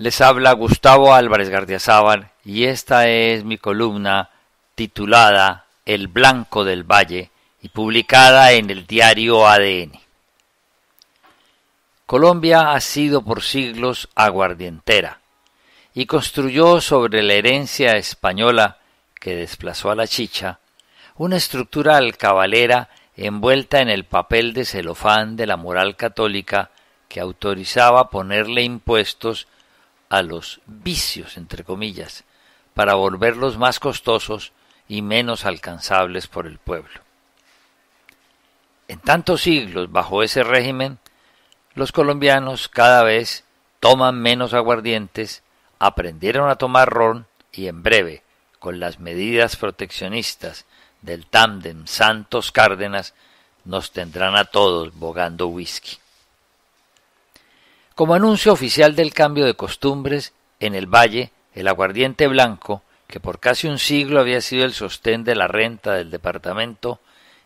Les habla Gustavo Álvarez Gardiazábal y esta es mi columna titulada El Blanco del Valle y publicada en el diario ADN. Colombia ha sido por siglos aguardientera y construyó sobre la herencia española que desplazó a la chicha una estructura alcabalera envuelta en el papel de celofán de la moral católica que autorizaba ponerle impuestos a los vicios, entre comillas, para volverlos más costosos y menos alcanzables por el pueblo. En tantos siglos bajo ese régimen, los colombianos cada vez toman menos aguardientes, aprendieron a tomar ron y en breve, con las medidas proteccionistas del tándem Santos Cárdenas, nos tendrán a todos bogando whisky. Como anuncio oficial del cambio de costumbres, en el valle, el aguardiente blanco, que por casi un siglo había sido el sostén de la renta del departamento,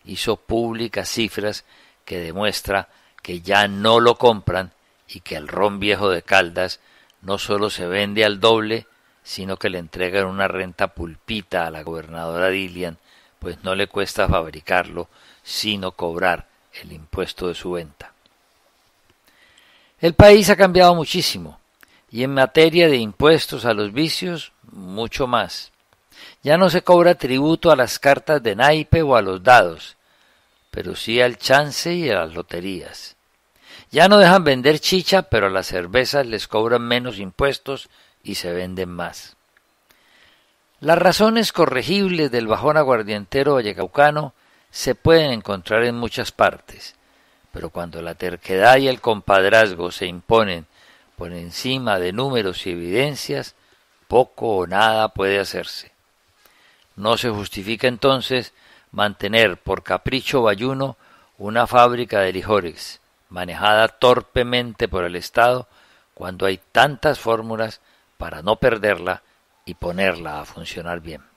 hizo públicas cifras que demuestra que ya no lo compran y que el ron viejo de Caldas no solo se vende al doble, sino que le entregan una renta pulpita a la gobernadora Dilian, pues no le cuesta fabricarlo, sino cobrar el impuesto de su venta. El país ha cambiado muchísimo y en materia de impuestos a los vicios, mucho más. Ya no se cobra tributo a las cartas de naipe o a los dados, pero sí al chance y a las loterías. Ya no dejan vender chicha, pero a las cervezas les cobran menos impuestos y se venden más. Las razones corregibles del bajón aguardientero vallecaucano se pueden encontrar en muchas partes pero cuando la terquedad y el compadrazgo se imponen por encima de números y evidencias, poco o nada puede hacerse. No se justifica entonces mantener por capricho bayuno una fábrica de lijores, manejada torpemente por el Estado, cuando hay tantas fórmulas para no perderla y ponerla a funcionar bien.